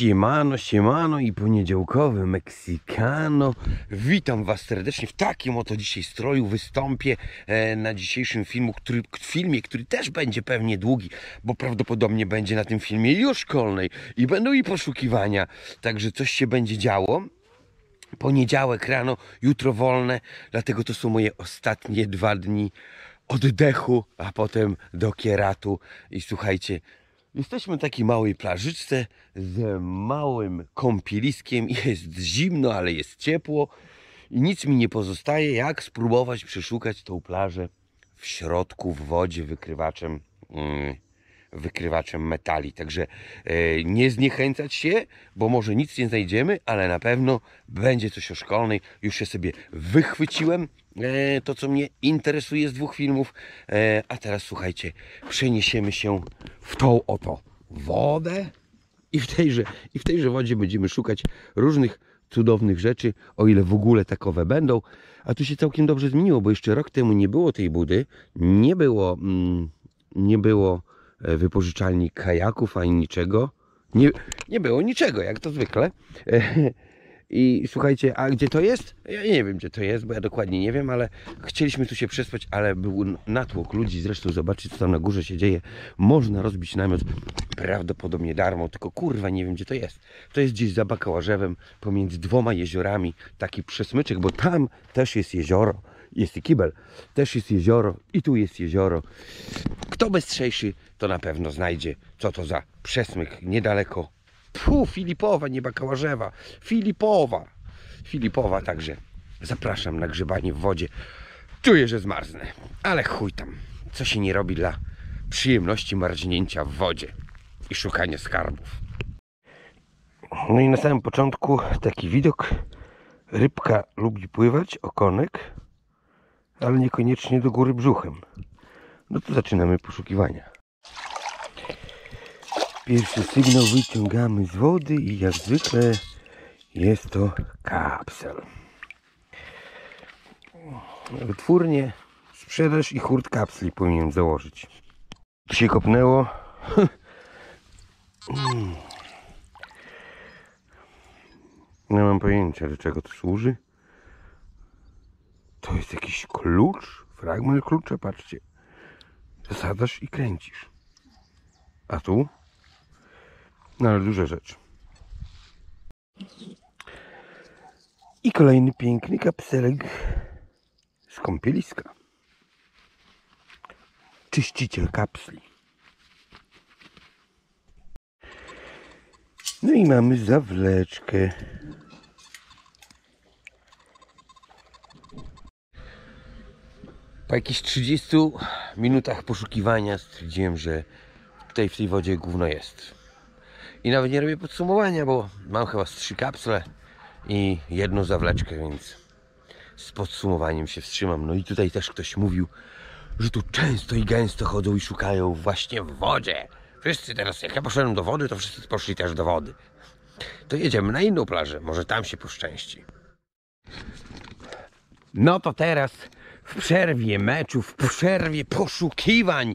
Siemano, siemano i poniedziałkowy Meksykano. Witam Was serdecznie w takim oto dzisiaj stroju. Wystąpię e, na dzisiejszym filmu, który, filmie, który też będzie pewnie długi, bo prawdopodobnie będzie na tym filmie już szkolnej i będą i poszukiwania. Także coś się będzie działo. Poniedziałek rano, jutro wolne, dlatego to są moje ostatnie dwa dni oddechu, a potem do kieratu. I słuchajcie, Jesteśmy w takiej małej plażyczce z małym kąpieliskiem. Jest zimno, ale jest ciepło. I nic mi nie pozostaje, jak spróbować przeszukać tą plażę w środku, w wodzie, wykrywaczem. Mm, wykrywaczem metali. Także e, nie zniechęcać się, bo może nic nie znajdziemy, ale na pewno będzie coś o szkolnej. Już się sobie wychwyciłem e, to, co mnie interesuje z dwóch filmów. E, a teraz słuchajcie, przeniesiemy się w tą oto wodę i w tejże, i w tejże wodzie będziemy szukać różnych cudownych rzeczy, o ile w ogóle takowe będą. A tu się całkiem dobrze zmieniło, bo jeszcze rok temu nie było tej budy, nie było, mm, nie było E, wypożyczalni kajaków, ani niczego. Nie, nie było niczego, jak to zwykle. E, I słuchajcie, a gdzie to jest? Ja nie wiem, gdzie to jest, bo ja dokładnie nie wiem, ale chcieliśmy tu się przespać, ale był natłok ludzi. Zresztą zobaczcie, co tam na górze się dzieje. Można rozbić namiot prawdopodobnie darmo, tylko kurwa, nie wiem, gdzie to jest. To jest gdzieś za Bakałażewem, pomiędzy dwoma jeziorami, taki przesmyczek, bo tam też jest jezioro jest i kibel, też jest jezioro i tu jest jezioro. Kto bystrzejszy, to na pewno znajdzie, co to za przesmyk niedaleko. Pfu, Filipowa, nie Bakałarzewa, Filipowa. Filipowa także. Zapraszam na grzebanie w wodzie. Czuję, że zmarznę, ale chuj tam. Co się nie robi dla przyjemności marznięcia w wodzie i szukania skarbów. No i na samym początku taki widok. Rybka lubi pływać, okonek ale niekoniecznie do góry brzuchem. No to zaczynamy poszukiwania. Pierwszy sygnał wyciągamy z wody i jak zwykle jest to kapsel. Wytwórnie sprzedaż i hurt kapsli powinien założyć. Tu się kopnęło. Hmm. Nie mam pojęcia, do czego to służy jest jakiś klucz, fragment klucza, patrzcie. Zasadzasz i kręcisz. A tu? No ale duża rzecz. I kolejny piękny kapselek z kąpieliska. Czyściciel kapsli. No i mamy zawleczkę. Po jakichś 30 minutach poszukiwania stwierdziłem, że tutaj w tej wodzie gówno jest. I nawet nie robię podsumowania, bo mam chyba z trzy kapsle i jedną zawleczkę, więc z podsumowaniem się wstrzymam. No i tutaj też ktoś mówił, że tu często i gęsto chodzą i szukają właśnie w wodzie. Wszyscy teraz, jak ja poszedłem do wody, to wszyscy poszli też do wody. To jedziemy na inną plażę, może tam się poszczęści. No to teraz w przerwie meczów, w przerwie poszukiwań,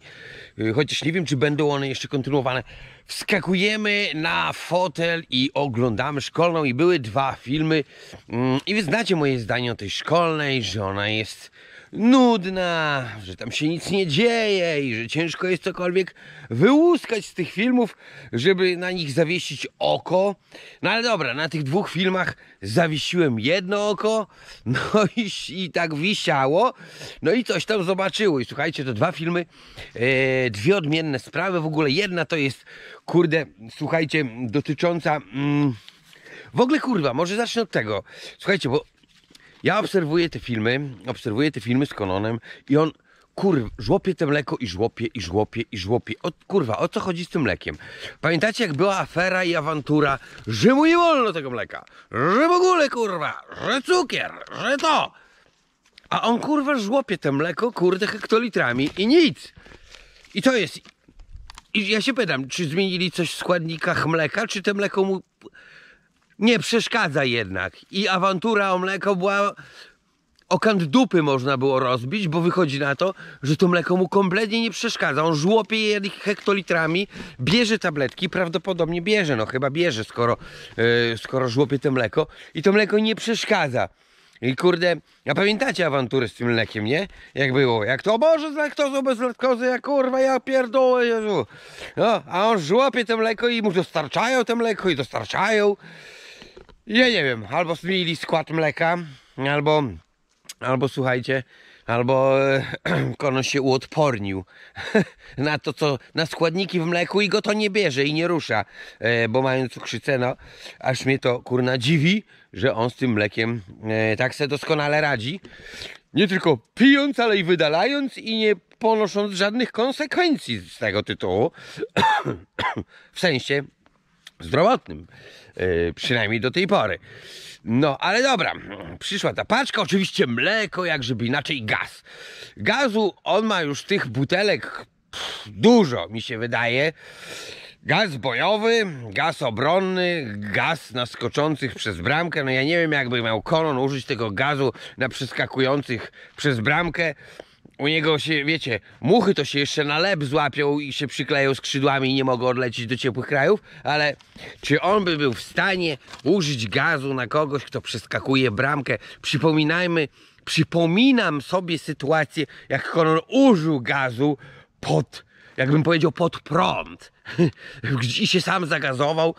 y, chociaż nie wiem, czy będą one jeszcze kontynuowane, wskakujemy na fotel i oglądamy szkolną. I były dwa filmy. Mm, I wy znacie moje zdanie o tej szkolnej, że ona jest nudna, że tam się nic nie dzieje i że ciężko jest cokolwiek wyłuskać z tych filmów, żeby na nich zawiesić oko. No ale dobra, na tych dwóch filmach zawiesiłem jedno oko, no i, i tak wisiało, no i coś tam zobaczyło. I słuchajcie, to dwa filmy, e, dwie odmienne sprawy w ogóle. Jedna to jest, kurde, słuchajcie, dotycząca... Mm, w ogóle kurwa, może zacznę od tego. Słuchajcie, bo ja obserwuję te filmy, obserwuję te filmy z Kononem i on kurwa, żłopie to mleko i żłopie, i żłopie, i żłopie. O, kurwa, o co chodzi z tym mlekiem? Pamiętacie, jak była afera i awantura, że mu nie wolno tego mleka, że w ogóle, kurwa, że cukier, że to. A on, kurwa, żłopie to mleko, kurde, hektolitrami i nic. I to jest... I ja się pytam, czy zmienili coś w składnikach mleka, czy to mleko mu nie przeszkadza jednak. I awantura o mleko była. Okant dupy można było rozbić, bo wychodzi na to, że to mleko mu kompletnie nie przeszkadza. On żłopie je hektolitrami, bierze tabletki, prawdopodobnie bierze, no chyba bierze, skoro, yy, skoro żłopie to mleko i to mleko nie przeszkadza. I kurde, a pamiętacie awantury z tym mlekiem, nie? Jak było, jak to, o Boże, z laktozą, bez laktozy, ja kurwa, ja pierdolę, Jezu. No, a on żłopie to mleko i mu dostarczają to mleko i dostarczają. Ja nie wiem, albo zmienili skład mleka, albo, albo słuchajcie, albo e, konoś się uodpornił na to, co na składniki w mleku i go to nie bierze i nie rusza, e, bo mają cukrzycę, no aż mnie to kurna dziwi, że on z tym mlekiem e, tak se doskonale radzi. Nie tylko pijąc, ale i wydalając i nie ponosząc żadnych konsekwencji z tego tytułu. w sensie zdrowotnym. Y, przynajmniej do tej pory. No, ale dobra, przyszła ta paczka, oczywiście mleko, jak żeby inaczej gaz. Gazu, on ma już tych butelek pff, dużo, mi się wydaje. Gaz bojowy, gaz obronny, gaz na skoczących przez bramkę. No ja nie wiem, jakby miał konon użyć tego gazu na przeskakujących przez bramkę u niego się, wiecie, muchy to się jeszcze na leb złapią i się przykleją skrzydłami i nie mogą odlecieć do ciepłych krajów, ale czy on by był w stanie użyć gazu na kogoś, kto przeskakuje bramkę? Przypominajmy, przypominam sobie sytuację, jak on użył gazu pod, jakbym powiedział, pod prąd. I się sam zagazował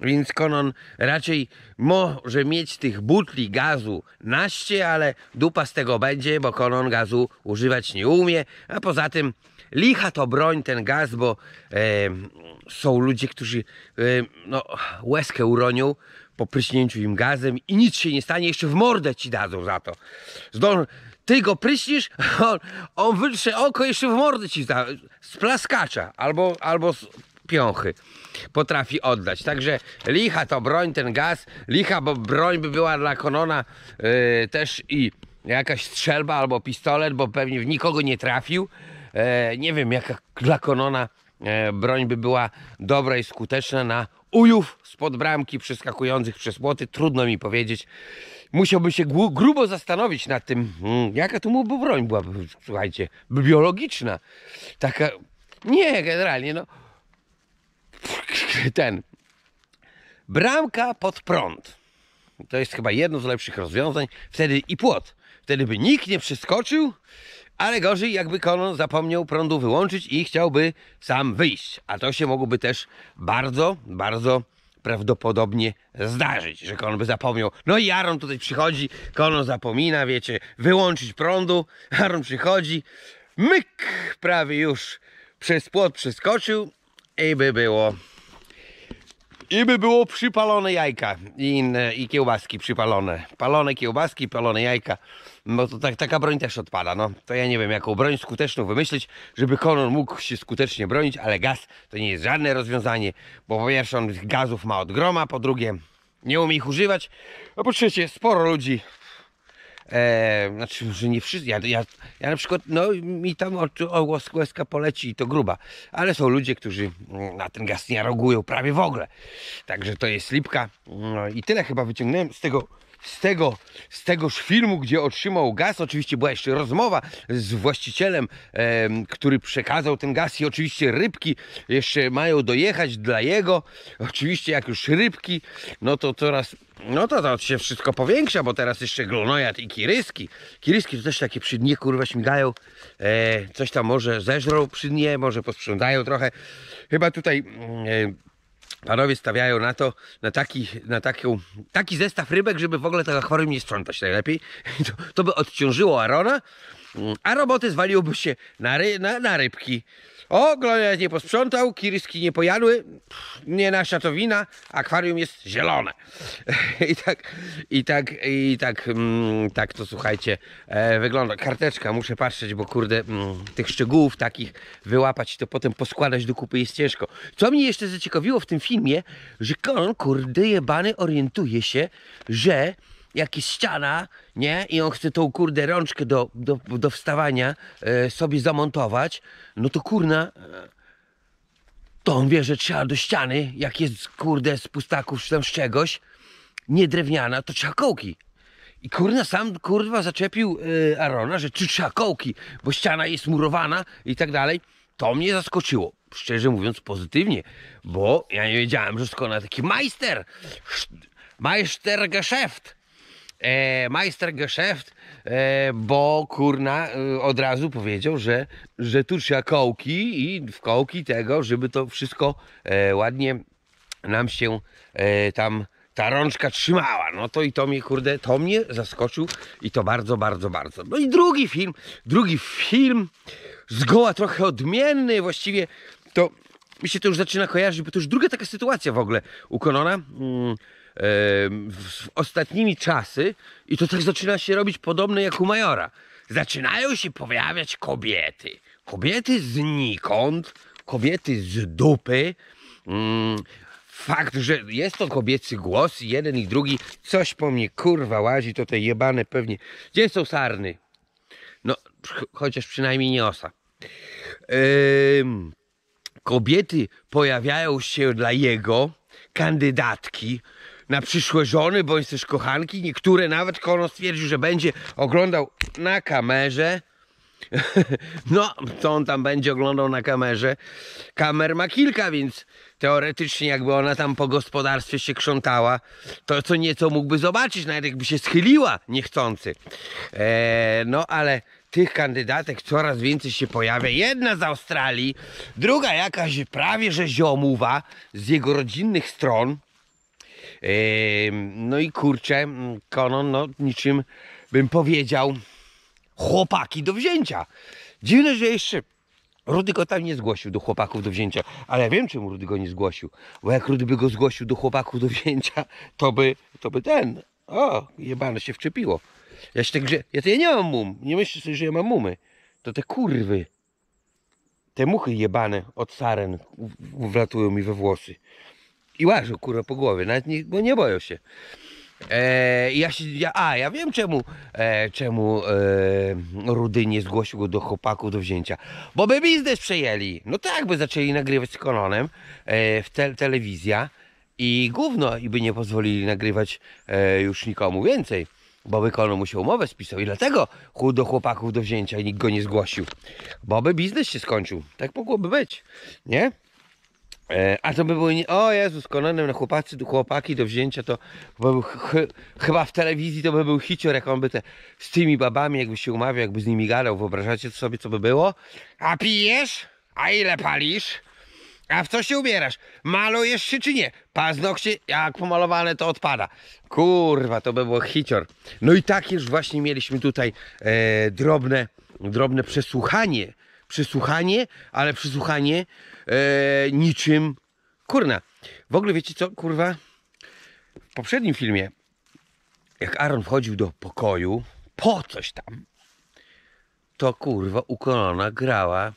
więc Konon raczej może mieć tych butli gazu naście, ale dupa z tego będzie, bo Konon gazu używać nie umie. A poza tym licha to broń ten gaz, bo e, są ludzie, którzy e, no, łezkę uronią po pryśnięciu im gazem i nic się nie stanie, jeszcze w mordę ci dadzą za to. Zdąż, ty go pryśnisz, on, on wytrze oko jeszcze w mordę ci da, z plaskacza albo, albo z piąchy potrafi oddać. Także licha to broń, ten gaz, licha, bo broń by była dla Konona yy, też i jakaś strzelba albo pistolet, bo pewnie w nikogo nie trafił. E, nie wiem, jaka dla Konona e, broń by była dobra i skuteczna na ujów spod bramki przeskakujących przez młoty. Trudno mi powiedzieć. Musiałbym się grubo zastanowić nad tym, hmm, jaka tu mu broń była, słuchajcie, biologiczna. Taka, nie, generalnie, no, ten. Bramka pod prąd. To jest chyba jedno z lepszych rozwiązań. Wtedy i płot. Wtedy by nikt nie przeskoczył, ale gorzej jakby Kono zapomniał prądu wyłączyć i chciałby sam wyjść. A to się mogłoby też bardzo, bardzo prawdopodobnie zdarzyć, że Konon by zapomniał. No i Aaron tutaj przychodzi, Kono zapomina, wiecie, wyłączyć prądu. Aaron przychodzi, myk, prawie już przez płot przeskoczył, i by było i by było przypalone jajka i inne, i kiełbaski przypalone. Palone kiełbaski, palone jajka. No to tak, taka broń też odpada, no. To ja nie wiem, jaką broń skuteczną wymyślić, żeby Konon mógł się skutecznie bronić, ale gaz to nie jest żadne rozwiązanie, bo po pierwsze on gazów ma od groma, po drugie nie umie ich używać, a no po trzecie sporo ludzi E, znaczy, że nie wszyscy. Ja, ja, ja na przykład, no mi tam łezka poleci i to gruba, ale są ludzie, którzy mm, na ten gaz nie rogują prawie w ogóle. Także to jest lipka. No, I tyle chyba wyciągnąłem z tego z tego, z tegoż filmu, gdzie otrzymał gaz, oczywiście była jeszcze rozmowa z właścicielem, e, który przekazał ten gaz i oczywiście rybki jeszcze mają dojechać dla jego. Oczywiście jak już rybki, no to teraz, no to, to się wszystko powiększa, bo teraz jeszcze glonojad i kiryski. Kiryski to też takie przy dnie kurwa śmigają, e, coś tam może zeżrą przy dnie, może posprzątają trochę. Chyba tutaj... Mm, e, Panowie stawiają na to, na taki, na taki taki zestaw rybek, żeby w ogóle tego akwarium nie strzątać najlepiej. To, to by odciążyło Arona, a roboty zwaliłby się na, ry na, na rybki. O, glonec nie posprzątał, kiryski nie pojadły, nie nasza to wina, akwarium jest zielone. I tak, i tak, i tak, mm, tak to słuchajcie, e, wygląda. Karteczka, muszę patrzeć, bo kurde, mm, tych szczegółów takich wyłapać i to potem poskładać do kupy jest ciężko. Co mnie jeszcze zaciekawiło w tym filmie, że on, kurde jebany, orientuje się, że jakaś ściana, nie? I on chce tą kurde rączkę do, do, do wstawania e, sobie zamontować, no to kurna, e, to on wie, że trzeba do ściany, jak jest kurde z pustaków czy tam z czegoś, nie drewniana, to trzeba kołki. I kurna sam kurwa zaczepił e, Arona, że czy trzeba kołki, bo ściana jest murowana i tak dalej. To mnie zaskoczyło szczerze mówiąc pozytywnie, bo ja nie wiedziałem, że Skona taki majster, majster geschäft, e, Meistergeschäft, e, bo kurna e, od razu powiedział, że, że tu trzeba kołki i w kołki tego, żeby to wszystko e, ładnie nam się e, tam ta rączka trzymała. No to i to mnie, kurde, to mnie zaskoczył i to bardzo, bardzo, bardzo. No i drugi film, drugi film zgoła trochę odmienny, właściwie to mi się to już zaczyna kojarzyć, bo to już druga taka sytuacja w ogóle u Konona. Mm w ostatnimi czasy i to tak zaczyna się robić podobne jak u Majora. Zaczynają się pojawiać kobiety. Kobiety znikąd, kobiety z dupy. Mm, fakt, że jest to kobiecy głos, jeden i drugi, coś po mnie kurwa łazi, to te jebane pewnie. Gdzie są sarny? No, chociaż przynajmniej nie osa. kobiety pojawiają się dla jego kandydatki, na przyszłe żony bądź też kochanki. Niektóre nawet Kono stwierdził, że będzie oglądał na kamerze. No, co on tam będzie oglądał na kamerze? Kamer ma kilka, więc teoretycznie jakby ona tam po gospodarstwie się krzątała, to co nieco mógłby zobaczyć, nawet jakby się schyliła niechcący. Eee, no, ale tych kandydatek coraz więcej się pojawia. Jedna z Australii, druga jakaś prawie że ziomuwa z jego rodzinnych stron. No i kurczę, Konon, mm, no niczym bym powiedział, chłopaki do wzięcia. Dziwne, że jeszcze Rudy go tam nie zgłosił do chłopaków do wzięcia, ale ja wiem, czemu Rudy go nie zgłosił, bo jak Rudy by go zgłosił do chłopaków do wzięcia, to by, to by ten, o, jebane się wczepiło. Ja się tak ja to ja nie mam mum, nie myślę sobie, że ja mam mumy. To te kurwy, te muchy jebane od saren wlatują mi we włosy i łażą kurwa po głowie, nawet nie, bo nie boją się. E, ja się ja, a, ja wiem czemu, e, czemu e, Rudy nie zgłosił go do chłopaków do wzięcia. Bo by biznes przejęli. No tak, by zaczęli nagrywać z Kononem e, w te, telewizja i gówno, i by nie pozwolili nagrywać e, już nikomu więcej. Bo by Konon musiał się umowę spisał i dlatego do chłopaków do wzięcia i nikt go nie zgłosił. Bo by biznes się skończył. Tak mogłoby być, nie? E, a to by były, nie... o Jezus, Konanem, no chłopacy, chłopaki do wzięcia, to by ch chyba w telewizji to by był hicior, jak on by te, z tymi babami jakby się umawiał, jakby z nimi gadał, wyobrażacie sobie co by było? A pijesz? A ile palisz? A w co się ubierasz? Malujesz się czy nie? Paznokcie, jak pomalowane to odpada. Kurwa, to by było hicior. No i tak już właśnie mieliśmy tutaj e, drobne, drobne przesłuchanie przysłuchanie, ale przysłuchanie e, niczym. Kurna, w ogóle wiecie co, kurwa? W poprzednim filmie, jak Aaron wchodził do pokoju po coś tam, to kurwa kolana grała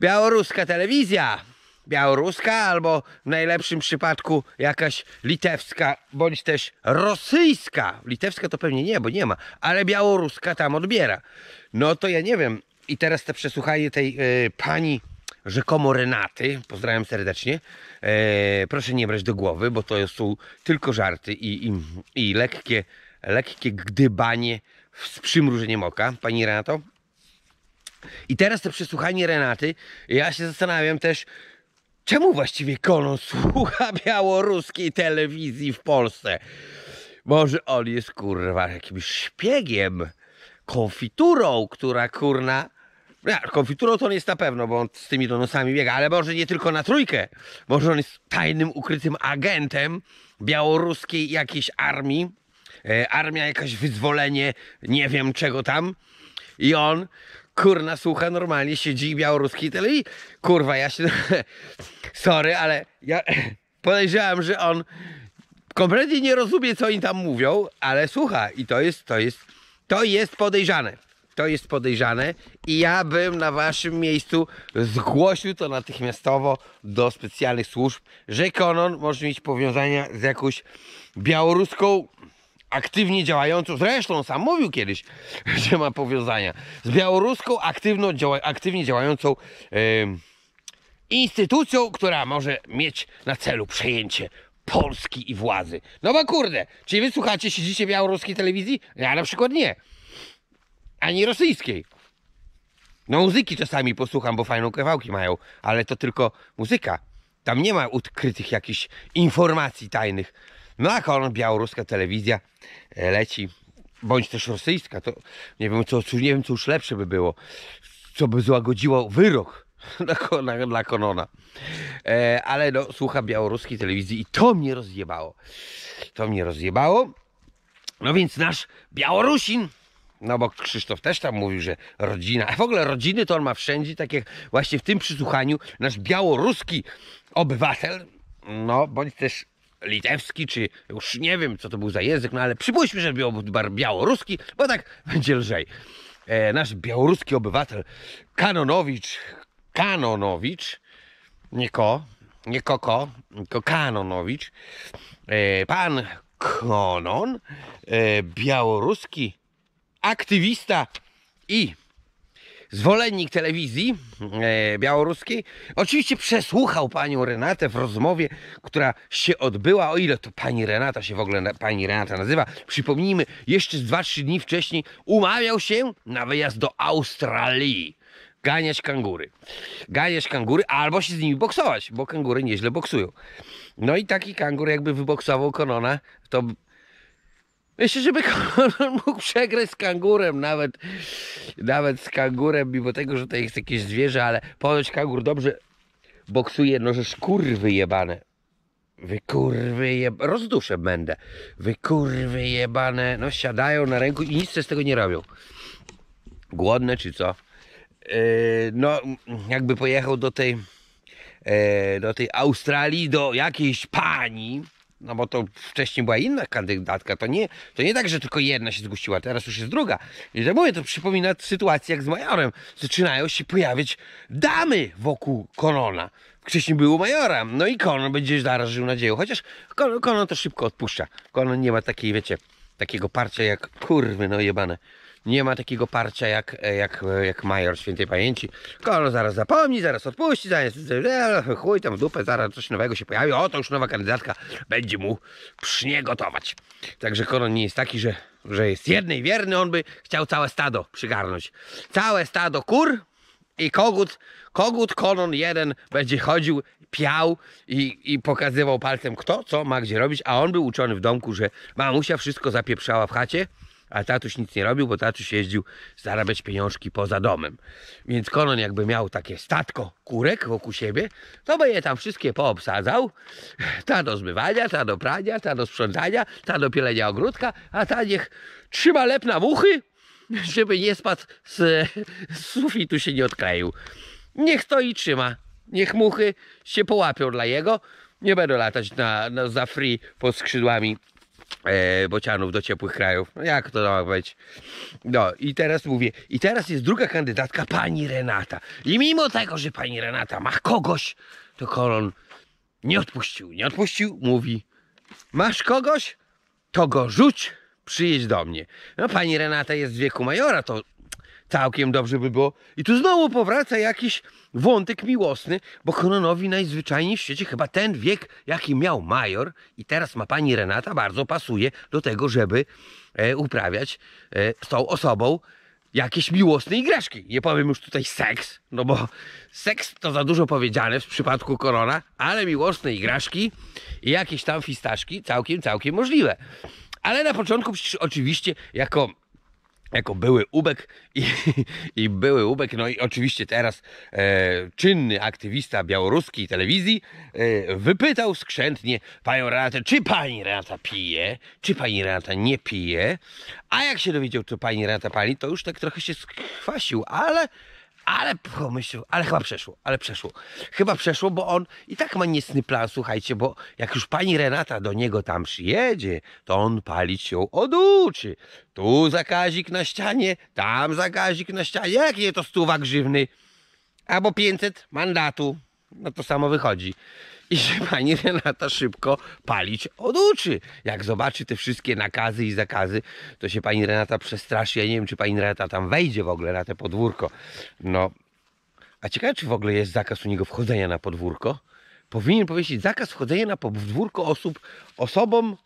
białoruska telewizja. Białoruska albo w najlepszym przypadku jakaś litewska bądź też rosyjska. Litewska to pewnie nie, bo nie ma, ale białoruska tam odbiera. No to ja nie wiem, i teraz te przesłuchanie tej y, pani rzekomo Renaty, pozdrawiam serdecznie. E, proszę nie brać do głowy, bo to są tylko żarty i, i, i lekkie, lekkie gdybanie z przymrużeniem oka, pani Renato. I teraz te przesłuchanie Renaty, ja się zastanawiam też, czemu właściwie Kolon słucha białoruskiej telewizji w Polsce? Może on jest kurwa jakimś szpiegiem, konfiturą, która kurna ja, konfiturą to on jest na pewno, bo on z tymi donosami biega, ale może nie tylko na trójkę. Może on jest tajnym, ukrytym agentem białoruskiej jakiejś armii. E, armia jakaś wyzwolenie, nie wiem czego tam. I on, kurna, słucha, normalnie siedzi białoruski tele i kurwa, ja się... Sorry, ale ja podejrzewam, że on kompletnie nie rozumie, co oni tam mówią, ale słucha i to jest, to jest, to jest podejrzane to jest podejrzane i ja bym na waszym miejscu zgłosił to natychmiastowo do specjalnych służb, że Konon może mieć powiązania z jakąś białoruską aktywnie działającą, zresztą sam mówił kiedyś, że ma powiązania z białoruską aktywno, działa, aktywnie działającą yy, instytucją, która może mieć na celu przejęcie Polski i władzy. No bo kurde, czy wy słuchacie, siedzicie białoruskiej telewizji? Ja na przykład nie ani rosyjskiej. No muzyki czasami posłucham, bo fajną kawałki mają, ale to tylko muzyka. Tam nie ma odkrytych jakichś informacji tajnych. No a kolon białoruska telewizja e, leci, bądź też rosyjska, to nie wiem co, nie wiem co już lepsze by było, co by złagodziło wyrok dla, Konona. E, ale no, słucham białoruskiej telewizji i to mnie rozjebało. To mnie rozjebało. No więc nasz Białorusin no bo Krzysztof też tam mówił, że rodzina, a w ogóle rodziny to on ma wszędzie, tak jak właśnie w tym przysłuchaniu nasz białoruski obywatel, no bądź też litewski, czy już nie wiem co to był za język, no ale przypuśćmy, że był białoruski, bo tak będzie lżej. E, nasz białoruski obywatel Kanonowicz, Kanonowicz, nie ko, nie koko, tylko Kanonowicz, e, pan Konon, e, białoruski aktywista i zwolennik telewizji e, białoruskiej, oczywiście przesłuchał panią Renatę w rozmowie, która się odbyła, o ile to pani Renata się w ogóle na, pani Renata nazywa. Przypomnijmy, jeszcze 2-3 dni wcześniej umawiał się na wyjazd do Australii. Ganiać kangury. Ganiać kangury albo się z nimi boksować, bo kangury nieźle boksują. No i taki kangur jakby wyboksował Konona, to Myślę, żeby kolor mógł przegrać z kangurem, nawet, nawet z kangurem, mimo tego, że to jest jakieś zwierzę, ale ponoć kangur dobrze boksuje, no że szkurwy jebane. Wy kurwy jebane, rozduszę będę. Wy kurwy jebane, no siadają na ręku i nic z tego nie robią. Głodne czy co? Yy, no, jakby pojechał do tej, yy, do tej Australii, do jakiejś pani, no bo to wcześniej była inna kandydatka, to nie, to nie tak, że tylko jedna się zgłosiła, teraz już jest druga. I to mówię, to przypomina sytuację jak z Majorem. Zaczynają się pojawiać damy wokół Konona. Wcześniej był Majora, no i Konon będzie zaraz żył nadzieją, chociaż Konon, Konon to szybko odpuszcza. Konon nie ma takiej, wiecie, takiego parcia jak kurwy no jebane nie ma takiego parcia jak, e, jak, e, jak major świętej pamięci. Kolor zaraz zapomni, zaraz odpuści, zaraz chuj tam w dupę, zaraz coś nowego się pojawi. Oto już nowa kandydatka będzie mu przyniegotować. Także Konon nie jest taki, że, że jest jedny wierny, on by chciał całe stado przygarnąć. Całe stado kur i kogut, kogut konon jeden będzie chodził, piał i, i pokazywał palcem kto, co ma gdzie robić, a on był uczony w domku, że mamusia wszystko zapieprzała w chacie, a tatuś nic nie robił, bo tatuś jeździł zarabiać pieniążki poza domem. Więc Konon jakby miał takie statko kurek wokół siebie, to by je tam wszystkie poobsadzał. Ta do zmywania, ta do prania, ta do sprzątania, ta do pielenia ogródka, a ta niech trzyma lep na muchy, żeby nie spadł z, z sufitu, się nie odkleił. Niech to i trzyma. Niech muchy się połapią dla jego. Nie będą latać na, na za free pod skrzydłami e, bocianów do ciepłych krajów. No jak to ma być? No i teraz mówię, i teraz jest druga kandydatka, pani Renata. I mimo tego, że pani Renata ma kogoś, to Kolon nie odpuścił, nie odpuścił, mówi masz kogoś, to go rzuć, przyjedź do mnie. No pani Renata jest w wieku majora, to Całkiem dobrze by było. I tu znowu powraca jakiś wątek miłosny, bo Kononowi najzwyczajniej w świecie chyba ten wiek, jaki miał major i teraz ma pani Renata, bardzo pasuje do tego, żeby e, uprawiać e, z tą osobą jakieś miłosne igraszki. Nie powiem już tutaj seks, no bo seks to za dużo powiedziane w przypadku korona, ale miłosne igraszki i jakieś tam fistaszki całkiem, całkiem możliwe. Ale na początku przecież oczywiście jako jako były ubek i, i były ubek, no i oczywiście teraz e, czynny aktywista białoruskiej telewizji e, wypytał skrzętnie panią Renatę, czy pani Renata pije, czy pani Renata nie pije, a jak się dowiedział, czy pani Renata pali, to już tak trochę się skwasił, ale ale pomyśl, ale chyba przeszło, ale przeszło. Chyba przeszło, bo on i tak ma niecny plan, słuchajcie, bo jak już pani Renata do niego tam przyjedzie, to on palić się oduczy. Tu zakazik na ścianie, tam zakazik na ścianie. Jakie to stuwa grzywny? Albo 500 mandatu. No to samo wychodzi i że pani Renata szybko palić oduczy. Jak zobaczy te wszystkie nakazy i zakazy, to się pani Renata przestraszy. Ja nie wiem, czy pani Renata tam wejdzie w ogóle na te podwórko. No, a ciekawe, czy w ogóle jest zakaz u niego wchodzenia na podwórko? Powinien powiedzieć zakaz wchodzenia na podwórko osób, osobom,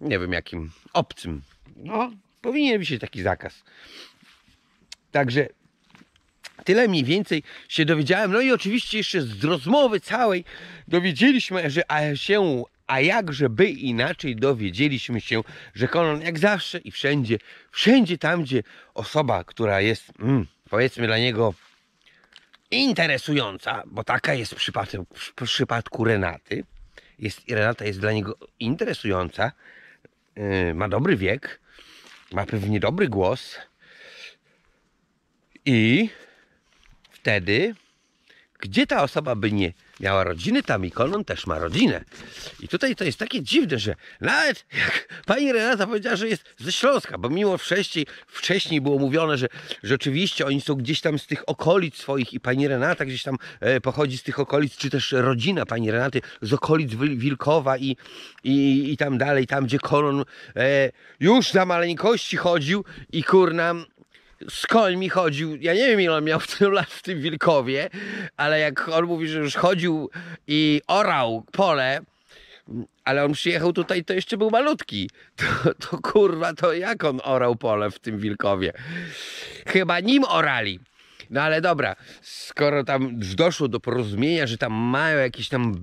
nie wiem jakim, obcym. No, powinien być taki zakaz. Także Tyle mniej więcej się dowiedziałem. No i oczywiście jeszcze z rozmowy całej dowiedzieliśmy, że a się, a jakże by inaczej dowiedzieliśmy się, że Konon, jak zawsze i wszędzie, wszędzie tam, gdzie osoba, która jest, mm, powiedzmy dla niego interesująca, bo taka jest w przypadku, w przypadku Renaty, jest, Renata jest dla niego interesująca, yy, ma dobry wiek, ma pewnie dobry głos i wtedy, gdzie ta osoba by nie miała rodziny, tam ikonon też ma rodzinę. I tutaj to jest takie dziwne, że nawet jak pani Renata powiedziała, że jest ze Śląska, bo mimo wcześniej, wcześniej było mówione, że rzeczywiście oni są gdzieś tam z tych okolic swoich i pani Renata gdzieś tam e, pochodzi z tych okolic, czy też rodzina pani Renaty z okolic Wilkowa i, i, i tam dalej, tam gdzie konon e, już na maleńkości chodził i kurna z końmi chodził, ja nie wiem ile on miał w tym lat w tym Wilkowie, ale jak on mówi, że już chodził i orał pole, ale on przyjechał tutaj, to jeszcze był malutki. To, to kurwa, to jak on orał pole w tym Wilkowie? Chyba nim orali. No ale dobra, skoro tam doszło do porozumienia, że tam mają jakieś tam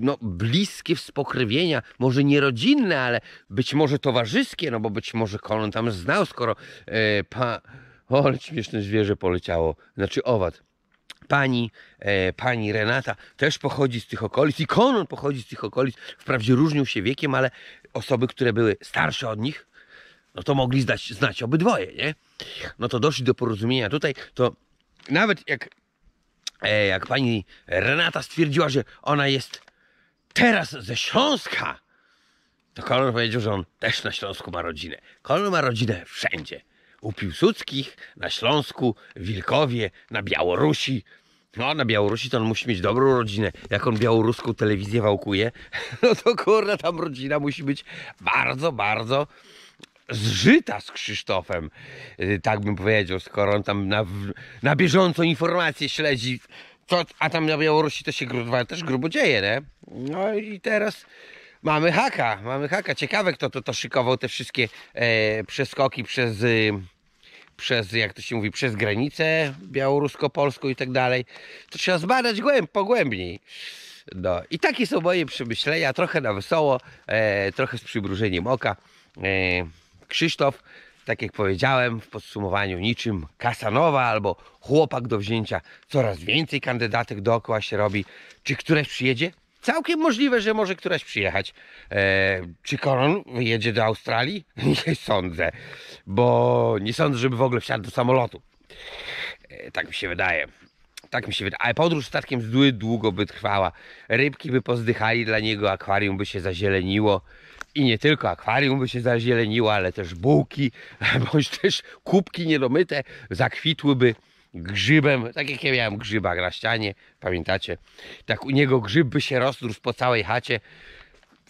no, bliskie spokrewienia, może nie rodzinne, ale być może towarzyskie, no bo być może Kolon tam znał, skoro yy, pa, o, ale śmieszne zwierzę poleciało. Znaczy owad. Pani, e, pani Renata też pochodzi z tych okolic i Konon pochodzi z tych okolic. Wprawdzie różnią się wiekiem, ale osoby, które były starsze od nich, no to mogli zdać, znać obydwoje, nie? No to doszli do porozumienia tutaj, to nawet jak, e, jak pani Renata stwierdziła, że ona jest teraz ze Śląska, to Kolon powiedział, że on też na Śląsku ma rodzinę. Kolon ma rodzinę wszędzie u Piłsudskich, na Śląsku, Wilkowie, na Białorusi. No, na Białorusi to on musi mieć dobrą rodzinę. Jak on białoruską telewizję wałkuje, no to kurna, tam rodzina musi być bardzo, bardzo zżyta z Krzysztofem. Y, tak bym powiedział, skoro on tam na, na bieżąco informacje śledzi. To, a tam na Białorusi to się grubo, też grubo dzieje, nie? No i teraz Mamy haka, mamy haka. Ciekawe kto to, to szykował te wszystkie e, przeskoki przez, e, przez, jak to się mówi, przez granicę białorusko-polską i tak dalej. To trzeba zbadać głęb, pogłębniej. No i takie są moje przemyślenia, trochę na wesoło, e, trochę z przymrużeniem oka. E, Krzysztof, tak jak powiedziałem w podsumowaniu, niczym Kasanowa albo chłopak do wzięcia. Coraz więcej kandydatek dookoła się robi. Czy któreś przyjedzie? całkiem możliwe, że może któraś przyjechać. E, czy Koron wyjedzie do Australii? Nie sądzę, bo nie sądzę, żeby w ogóle wsiadł do samolotu. E, tak mi się wydaje. Tak mi się wydaje. Ale podróż statkiem zły długo by trwała. Rybki by pozdychali dla niego, akwarium by się zazieleniło. I nie tylko akwarium by się zazieleniło, ale też bułki, bądź też kubki niedomyte zakwitłyby grzybem, tak jak ja miałem grzyba na ścianie, pamiętacie? Tak u niego grzyb by się rozrósł po całej chacie.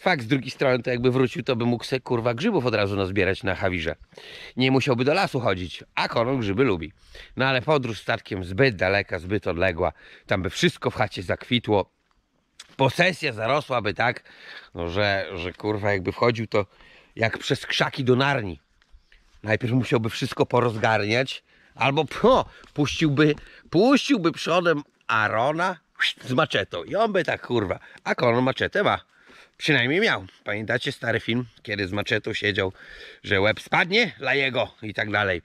Fakt, z drugiej strony to jakby wrócił, to by mógł se kurwa grzybów od razu nazbierać na Hawirze. Nie musiałby do lasu chodzić, a Konor grzyby lubi. No ale podróż statkiem zbyt daleka, zbyt odległa. Tam by wszystko w chacie zakwitło. Posesja zarosłaby tak, no, że, że kurwa jakby wchodził to jak przez krzaki do narni. Najpierw musiałby wszystko porozgarniać, Albo pho, puściłby, puściłby przodem Arona z maczetą i on by tak kurwa, a Conan maczetę ma. Przynajmniej miał. Pamiętacie stary film, kiedy z maczetą siedział, że łeb spadnie dla jego i tak dalej.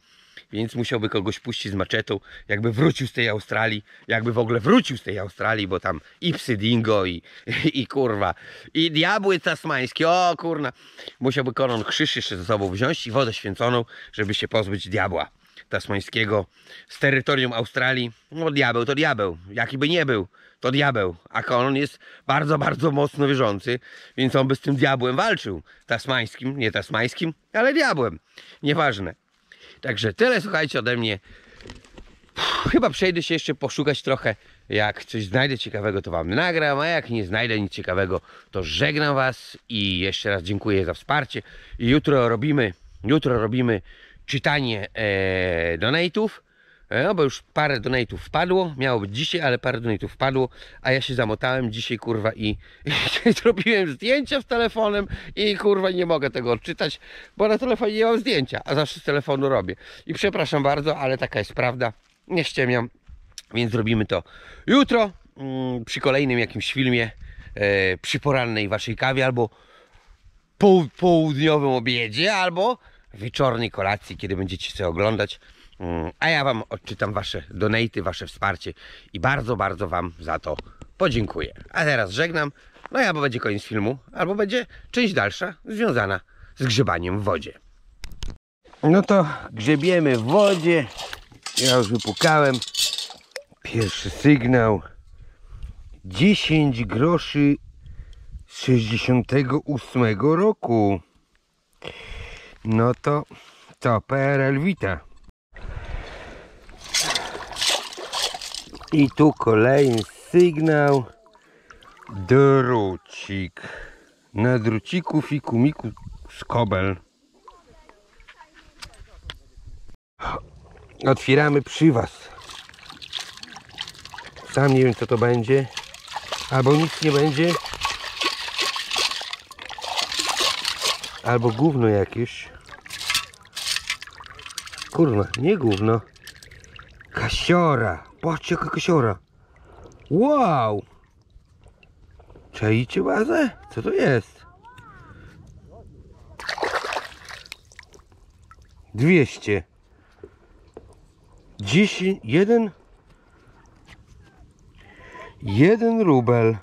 Więc musiałby kogoś puścić z maczetą, jakby wrócił z tej Australii, jakby w ogóle wrócił z tej Australii, bo tam i psy dingo, i, i, i kurwa, i diabły tasmańskie, o kurna. Musiałby Konon krzyż jeszcze ze sobą wziąć i wodę święconą, żeby się pozbyć diabła tasmańskiego z terytorium Australii. No diabeł to diabeł, jaki by nie był, to diabeł. A Conan jest bardzo, bardzo mocno wierzący, więc on by z tym diabłem walczył. Tasmańskim, nie tasmańskim, ale diabłem. Nieważne. Także tyle słuchajcie ode mnie. Uff, chyba przejdę się jeszcze poszukać trochę. Jak coś znajdę ciekawego, to Wam nagram, a jak nie znajdę nic ciekawego, to żegnam Was i jeszcze raz dziękuję za wsparcie. I jutro robimy, jutro robimy czytanie e, donate'ów. E, no bo już parę donate'ów wpadło, miało być dzisiaj, ale parę donate'ów wpadło, a ja się zamotałem dzisiaj, kurwa, i, i zrobiłem zdjęcia z telefonem i, kurwa, nie mogę tego odczytać, bo na telefonie nie mam zdjęcia, a zawsze z telefonu robię. I przepraszam bardzo, ale taka jest prawda, nie ściemiam, więc zrobimy to jutro mm, przy kolejnym jakimś filmie, e, przy porannej waszej kawie albo po, południowym obiedzie, albo wieczornej kolacji, kiedy będziecie się oglądać. Mm, a ja Wam odczytam Wasze donaty, Wasze wsparcie i bardzo, bardzo Wam za to podziękuję. A teraz żegnam. No i albo będzie koniec filmu, albo będzie część dalsza związana z grzebaniem w wodzie. No to grzebiemy w wodzie. Ja już wypukałem. Pierwszy sygnał. 10 groszy 68 roku. No to co, PRL wita. I tu kolejny sygnał. Drucik. Na druciku fikumiku skobel. Otwieramy przy was. Sam nie wiem co to będzie. Albo nic nie będzie. Albo gówno jakieś. Kurwa, nie gówno. Kasiora. Patrzcie jaka kasiora. Wow. Czajcie bazę? Co to jest? 200 10, 1 1 rubel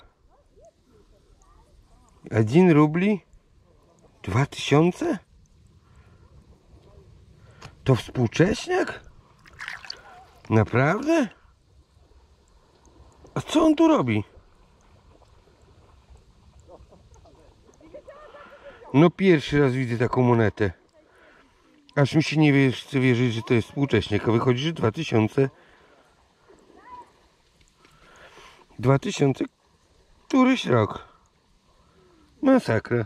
1 rubli Dwa tysiące? To współcześniak? Naprawdę? A co on tu robi? No pierwszy raz widzę taką monetę. Aż mi się nie wie, chce wierzyć, że to jest współcześniak, a wychodzi, że 2000. 2000 któryś rok. Masakra.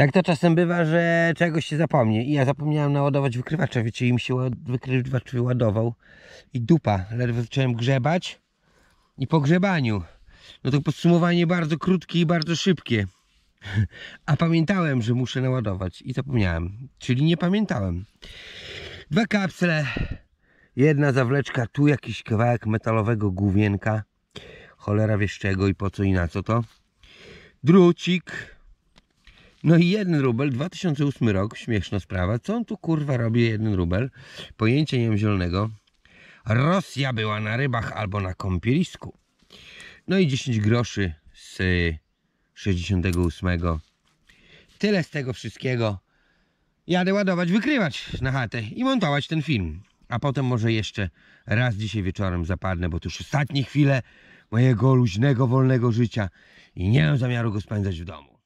Tak to czasem bywa, że czegoś się zapomnie. I ja zapomniałem naładować wykrywacza, wiecie, i mi się wykrywacz wyładował. I dupa, ledwo zacząłem grzebać. I po grzebaniu. No to podsumowanie bardzo krótkie i bardzo szybkie. A pamiętałem, że muszę naładować i zapomniałem. Czyli nie pamiętałem. Dwa kapsle, jedna zawleczka, tu jakiś kawałek metalowego główienka. Cholera wiesz czego i po co i na co to. Drucik, no i jeden rubel, 2008 rok, śmieszna sprawa. Co on tu kurwa robi, jeden rubel? Pojęcie nie zielonego. Rosja była na rybach albo na kąpielisku. No i 10 groszy z 68. Tyle z tego wszystkiego. Jadę ładować, wykrywać na chatę i montować ten film. A potem może jeszcze raz dzisiaj wieczorem zapadnę, bo to już ostatnie chwile mojego luźnego, wolnego życia i nie mam zamiaru go spędzać w domu.